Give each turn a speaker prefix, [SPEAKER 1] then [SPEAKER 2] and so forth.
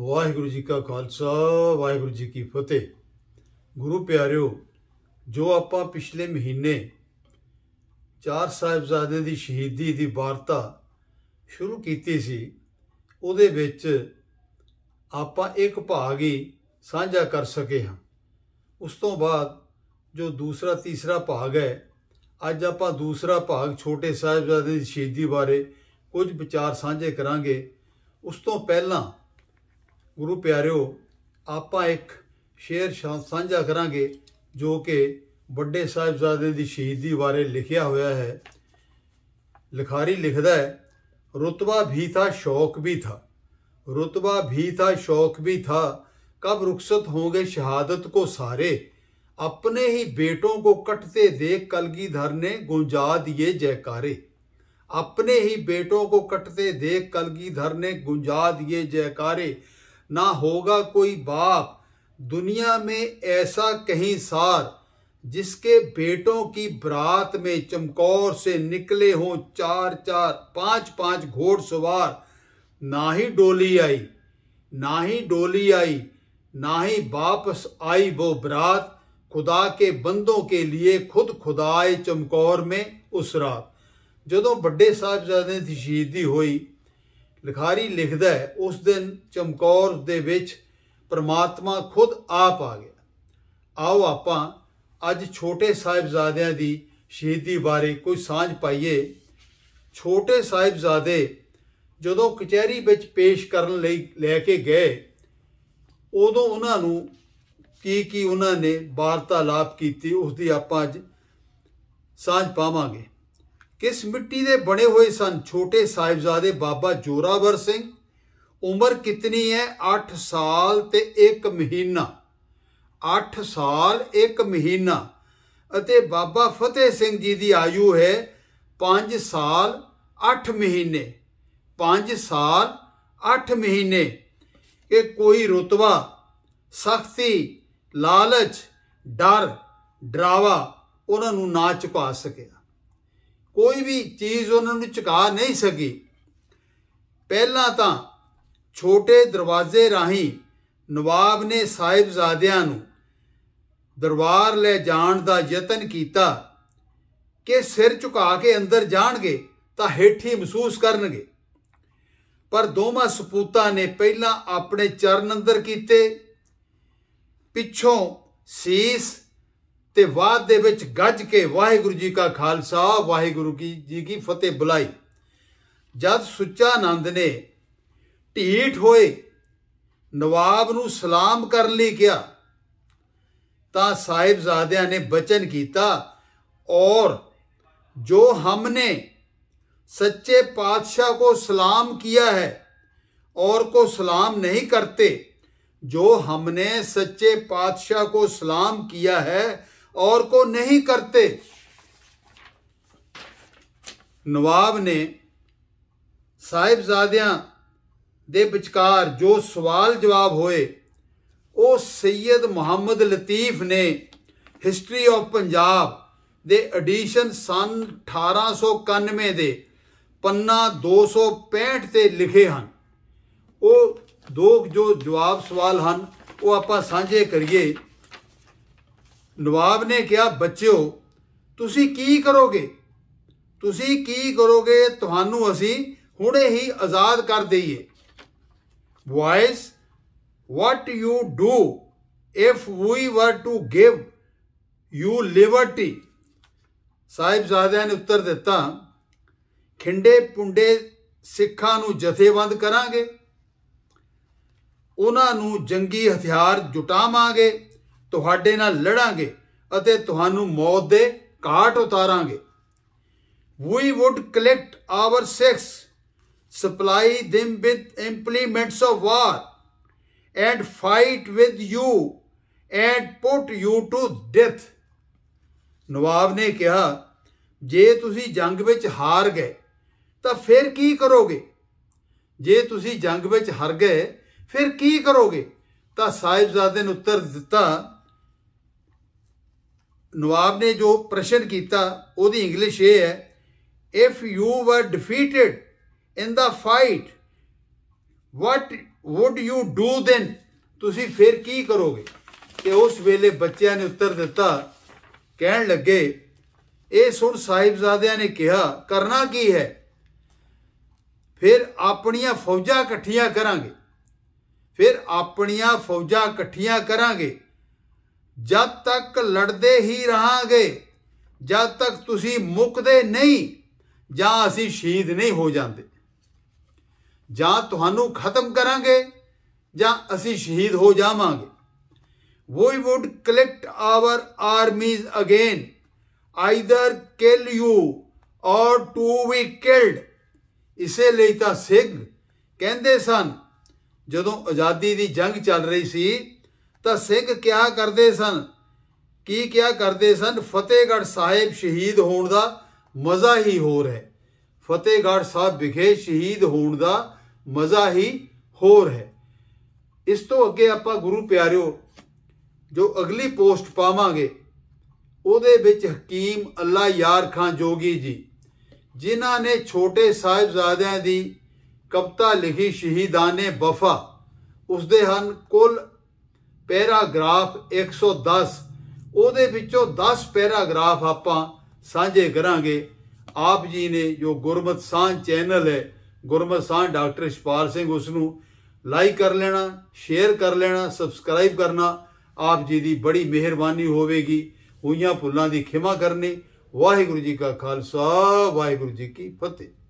[SPEAKER 1] ਵਾਹਿਗੁਰੂ ਜੀ ਕਾ ਖਾਲਸਾ ਵਾਹਿਗੁਰੂ ਜੀ ਕੀ ਫਤਿਹ ਗੁਰੂ ਪਿਆਰਿਓ ਜੋ ਆਪਾਂ ਪਿਛਲੇ ਮਹੀਨੇ ਚਾਰ ਸਾਹਿਬਜ਼ਾਦੇ ਦੀ ਸ਼ਹੀਦੀ ਦੀ ਵਾਰਤਾ ਸ਼ੁਰੂ ਕੀਤੀ ਸੀ ਉਹਦੇ ਵਿੱਚ ਆਪਾਂ ਇੱਕ ਭਾਗ ਹੀ ਸਾਂਝਾ ਕਰ ਸਕੇ ਹਾਂ ਉਸ ਤੋਂ ਬਾਅਦ ਜੋ ਦੂਸਰਾ ਤੀਸਰਾ ਭਾਗ ਹੈ ਅੱਜ ਆਪਾਂ ਦੂਸਰਾ ਭਾਗ ਛੋਟੇ ਸਾਹਿਬਜ਼ਾਦੇ ਦੀ ਸ਼ਹੀਦੀ ਬਾਰੇ ਕੁਝ ਵਿਚਾਰ ਸਾਂਝੇ ਕਰਾਂਗੇ ਉਸ ਤੋਂ ਪਹਿਲਾਂ ਗੁਰੂ ਪਿਆਰਿਓ ਆਪਾਂ ਇੱਕ ਸ਼ੇਰ ਸਾਂਝਾ ਕਰਾਂਗੇ ਜੋ ਕਿ ਵੱਡੇ ਸਾਹਿਬਜ਼ਾਦੇ ਦੀ ਸ਼ਹੀਦੀ ਬਾਰੇ ਲਿਖਿਆ ਹੋਇਆ ਹੈ ਲਿਖਾਰੀ ਲਿਖਦਾ ਹੈ ਰਤਬਾ ਵੀ ਥਾ ਸ਼ੌਕ ਵੀ ਥਾ ਰਤਬਾ ਵੀ ਥਾ ਸ਼ੌਕ ਵੀ ਥਾ ਕਬ ਰੁਖਸਤ ਹੋਗੇ ਸ਼ਹਾਦਤ ਕੋ ਸਾਰੇ ਆਪਣੇ ਹੀ बेटों ਕੋ कटते ਦੇਖ ਕਲਗੀਧਰ ਨੇ गुंजा दिए ਜੈਕਾਰੇ ਆਪਣੇ ਹੀ बेटों ਕੋ कटते ਦੇਖ ਕਲਗੀਧਰ ਨੇ ਗੁੰਜਾ दिए ਜੈਕਾਰੇ ना होगा कोई बाप दुनिया में ऐसा कहीं सार जिसके बेटों की बरात में चमकौर से निकले हों चार चार पांच पांच घोड़सवार ना ही डोली आई ना ही डोली आई ना ही वापस आई वो बरात खुदा के बंदों के लिए खुद खुदाए चमकौर में उस रात ਜਦੋਂ बड़े साहबजादे की ਸ਼ਹੀਦੀ हुई ਲਿਖਾਰੀ ਲਿਖਦਾ ਉਸ ਦਿਨ ਚਮਕੌਰ ਦੇ ਵਿੱਚ ਪ੍ਰਮਾਤਮਾ ਖੁਦ ਆਪ ਆ ਗਿਆ ਆਓ ਆਪਾਂ ਅੱਜ ਛੋਟੇ ਸਾਹਿਬਜ਼ਾਦਿਆਂ ਦੀ ਸ਼ਹੀਦੀ ਬਾਰੇ ਕੋਈ ਸਾਂਝ ਪਾਈਏ ਛੋਟੇ ਸਾਹਿਬਜ਼ਾਦੇ ਜਦੋਂ ਕਚਹਿਰੀ ਵਿੱਚ ਪੇਸ਼ ਕਰਨ ਲਈ ਲੈ ਕੇ ਗਏ ਉਦੋਂ ਉਹਨਾਂ ਨੂੰ ਕੀ ਕੀ ਉਹਨਾਂ ਨੇ ਵਾਰਤਾਲਾਪ ਕੀਤੀ ਉਸ ਦੀ ਆਪਾਂ ਅੱਜ ਸਾਂਝ ਪਾਵਾਂਗੇ ਇਸ ਮਿੱਟੀ ਦੇ ਬਣੇ ਹੋਏ ਸਨ ਛੋਟੇ ਸਾਹਿਬਜ਼ਾਦੇ ਬਾਬਾ ਜੋਰਾਵਰ ਸਿੰਘ ਉਮਰ ਕਿੰਨੀ ਹੈ 8 ਸਾਲ ਤੇ 1 ਮਹੀਨਾ 8 ਸਾਲ 1 ਮਹੀਨਾ ਅਤੇ ਬਾਬਾ ਫਤਿਹ ਸਿੰਘ ਜੀ ਦੀ ਆਯੂ ਹੈ 5 ਸਾਲ 8 ਮਹੀਨੇ 5 ਸਾਲ 8 ਮਹੀਨੇ ਕਿ ਕੋਈ ਰਤਵਾ ਸਖਤੀ ਲਾਲਚ ਡਰ ਡਰਾਵਾ ਉਹਨਾਂ ਨੂੰ ਨਾ ਚੁਕਾ ਸਕਿਆ ਕੋਈ ਵੀ ਚੀਜ਼ ਉਹਨਾਂ ਨੂੰ ਚੁਕਾ ਨਹੀਂ ਸਕੀ ਪਹਿਲਾਂ ਤਾਂ ਛੋਟੇ ਦਰਵਾਜ਼ੇ ਰਾਹੀਂ ਨਵਾਬ ਨੇ ਸਾਹਿਬਜ਼ਾਦਿਆਂ ਨੂੰ ਦਰਬਾਰ ਲੈ ਜਾਣ ਦਾ ਯਤਨ ਕੀਤਾ ਕਿ ਸਿਰ ਝੁਕਾ ਕੇ ਅੰਦਰ ਜਾਣਗੇ ਤਾਂ ਹੇਠੀ ਮਹਿਸੂਸ ਕਰਨਗੇ ਪਰ ਦੋਵਾਂ ਸਪੂਤਾਂ ਨੇ ਪਹਿਲਾਂ ਆਪਣੇ ਚਰਨ ਅੰਦਰ ਕੀਤੇ ਪਿੱਛੋਂ ਸੀਸ ਤੇ ਬਾਅਦ ਦੇ ਵਿੱਚ ਗੱਜ ਕੇ ਵਾਹਿਗੁਰੂ ਜੀ ਕਾ ਖਾਲਸਾ ਵਾਹਿਗੁਰੂ ਕੀ ਜੀ ਕੀ ਫਤਿਹ ਬੁਲਾਈ ਜਦ ਸੁੱਚਾ ਆਨੰਦ ਨੇ ਢੀਠ ਹੋਏ ਨਵਾਬ ਨੂੰ ਸਲਾਮ ਕਰਨ ਲਈ ਕਿਹਾ ਤਾਂ ਜ਼ਾਦਿਆਂ ਨੇ ਬਚਨ ਕੀਤਾ ਔਰ ਜੋ ਹਮਨੇ ਸੱਚੇ ਪਾਤਸ਼ਾਹ ਕੋ ਸਲਾਮ ਕੀਆ ਹੈ ਔਰ ਕੋ ਸਲਾਮ ਨਹੀਂ ਕਰਤੇ ਜੋ ਹਮਨੇ ਸੱਚੇ ਪਾਤਸ਼ਾਹ ਕੋ ਸਲਾਮ ਕੀਆ ਹੈ ਔਰ ਕੋ ਨਹੀਂ ਕਰਤੇ ਨਵਾਬ ਨੇ ਸਾਹਿਬਜ਼ਾਦਿਆਂ ਦੇ ਵਿਚਕਾਰ ਜੋ ਸਵਾਲ ਜਵਾਬ ਹੋਏ ਉਹ ਸੈਦ ਮੁਹੰਮਦ ਲਤੀਫ ਨੇ ਹਿਸਟਰੀ ਆਫ ਪੰਜਾਬ ਦੇ ਐਡੀਸ਼ਨ ਸਨ 1891 ਦੇ ਪੰਨਾ 265 ਤੇ ਲਿਖੇ ਹਨ ਉਹ ਦੋ ਜੋ ਜਵਾਬ ਸਵਾਲ ਹਨ ਉਹ ਆਪਾਂ ਸਾਂਝੇ ਕਰੀਏ ਨਵਾਬ ਨੇ ਕਿਹਾ ਬੱਚਿਓ ਤੁਸੀਂ ਕੀ ਕਰੋਗੇ ਤੁਸੀਂ ਕੀ ਕਰੋਗੇ ਤੁਹਾਨੂੰ ਅਸੀਂ ਹੁਣੇ ਹੀ ਆਜ਼ਾਦ ਕਰ ਦਈਏ what you do if we were to give you liberty ਸਾਹਿਬ ਜ਼ਾਦਿਆਂ ਨੇ ਉੱਤਰ ਦਿੱਤਾ ਖਿੰਡੇ ਪੁੰਡੇ ਸਿੱਖਾਂ ਨੂੰ ਜਥੇਬੰਦ ਕਰਾਂਗੇ ਉਹਨਾਂ ਨੂੰ ਜੰਗੀ ਹਥਿਆਰ ਜੁਟਾਵਾਂਗੇ ਤੁਹਾਡੇ ਨਾਲ ਲੜਾਂਗੇ ਅਤੇ ਤੁਹਾਨੂੰ ਮੌਤ ਦੇ ਘਾਟ ਉਤਾਰਾਂਗੇ we would collect our Sikhs supply them with implements of war and fight with you and put you to death Nawab ਨੇ ਕਿਹਾ ਜੇ ਤੁਸੀਂ ਜੰਗ ਵਿੱਚ ਹਾਰ ਗਏ ਤਾਂ ਫਿਰ ਕੀ ਕਰੋਗੇ ਜੇ ਤੁਸੀਂ ਜੰਗ ਵਿੱਚ ਹਾਰ ਗਏ ਫਿਰ ਕੀ ਕਰੋਗੇ ਤਾਂ ਸਾਹਿਬਜ਼ਾਦੇ ਨੇ ਉੱਤਰ ਦਿੱਤਾ ਨਵਾਬ ਨੇ ਜੋ ਪ੍ਰਸ਼ਨ ਕੀਤਾ ਉਹਦੀ ਇੰਗਲਿਸ਼ ਇਹ ਹੈ if you were defeated in the fight what would you do then ਤੁਸੀਂ ਫਿਰ ਕੀ ਕਰੋਗੇ ਤੇ ਉਸ ਵੇਲੇ ਬੱਚਿਆਂ ਨੇ ਉੱਤਰ ਦਿੱਤਾ ਕਹਿਣ ਲੱਗੇ ਇਹ ਸੁਣ ਸਾਹਿਬਜ਼ਾਦਿਆਂ ਨੇ ਕਿਹਾ ਕਰਨਾ ਕੀ ਹੈ ਫਿਰ ਆਪਣੀਆਂ ਫੌਜਾਂ ਇਕੱਠੀਆਂ ਕਰਾਂਗੇ ਫਿਰ ਆਪਣੀਆਂ ਫੌਜਾਂ ਇਕੱਠੀਆਂ ਕਰਾਂਗੇ ਜਦ ਤੱਕ ਲੜਦੇ ਹੀ ਰਹਾਂਗੇ ਜਦ ਤੱਕ ਤੁਸੀਂ ਮੁੱਕਦੇ ਨਹੀਂ ਜਾਂ ਅਸੀਂ ਸ਼ਹੀਦ ਨਹੀਂ ਹੋ ਜਾਂਦੇ ਜਾਂ ਤੁਹਾਨੂੰ ਖਤਮ ਕਰਾਂਗੇ ਜਾਂ ਅਸੀਂ ਸ਼ਹੀਦ ਹੋ ਜਾਵਾਂਗੇ we would collect our armies again either kill you or to be killed ਇਸੇ ਲਈ ਤਾਂ ਸਿੱਖ ਕਹਿੰਦੇ ਸਨ ਜਦੋਂ ਆਜ਼ਾਦੀ ਦੀ ਜੰਗ ਚੱਲ ਰਹੀ ਸੀ ਤਾਂ ਸਿੰਘ ਕਿਆ ਕਰਦੇ ਸਨ ਕੀ ਕਿਆ ਕਰਦੇ ਸਨ ਫਤਿਹਗੜ੍ਹ ਸਾਹਿਬ ਸ਼ਹੀਦ ਹੋਣ ਦਾ ਮਜ਼ਾ ਹੀ ਹੋਰ ਹੈ ਫਤਿਹਗੜ੍ਹ ਸਾਹਿਬ ਵਿਖੇ ਸ਼ਹੀਦ ਹੋਣ ਦਾ ਮਜ਼ਾ ਹੀ ਹੋਰ ਹੈ ਇਸ ਤੋਂ ਅੱਗੇ ਆਪਾਂ ਗੁਰੂ ਪਿਆਰਿਓ ਜੋ ਅਗਲੀ ਪੋਸਟ ਪਾਵਾਂਗੇ ਉਹਦੇ ਵਿੱਚ ਹਕੀਮ ਅੱਲਾ ਯਾਰ ਖਾਨ ਜੋਗੀ ਜੀ ਜਿਨ੍ਹਾਂ ਨੇ ਛੋਟੇ ਸਾਹਿਬਜ਼ਾਦਿਆਂ ਦੀ ਕਵਤਾ ਲਿਖੀ ਸ਼ਹੀਦਾਨੇ ਵਫਾ ਉਸਦੇ ਹਨ ਕੁੱਲ ਪੈਰਾਗ੍ਰਾਫ 110 ਉਹਦੇ ਵਿੱਚੋਂ 10 ਪੈਰਾਗ੍ਰਾਫ ਆਪਾਂ ਸਾਂਝੇ ਕਰਾਂਗੇ ਆਪ ਜੀ ਨੇ ਜੋ ਗੁਰਮਤ ਸਾਂਝ ਚੈਨਲ ਹੈ ਗੁਰਮਤ ਸਾਂਝ ਡਾਕਟਰ ਸ਼ਪਾਲ ਸਿੰਘ ਉਸ ਨੂੰ ਲਾਈਕ ਕਰ ਲੈਣਾ ਸ਼ੇਅਰ ਕਰ ਲੈਣਾ ਸਬਸਕ੍ਰਾਈਬ ਕਰਨਾ ਆਪ ਜੀ ਦੀ ਬੜੀ ਮਿਹਰਬਾਨੀ ਹੋਵੇਗੀ ਹੋਈਆਂ ਭੁੱਲਾਂ ਦੀ ਖਿਮਾ ਕਰਨੀ ਵਾਹਿਗੁਰੂ ਜੀ ਕਾ ਖਾਲਸਾ ਵਾਹਿਗੁਰੂ ਜੀ ਕੀ ਫਤਿਹ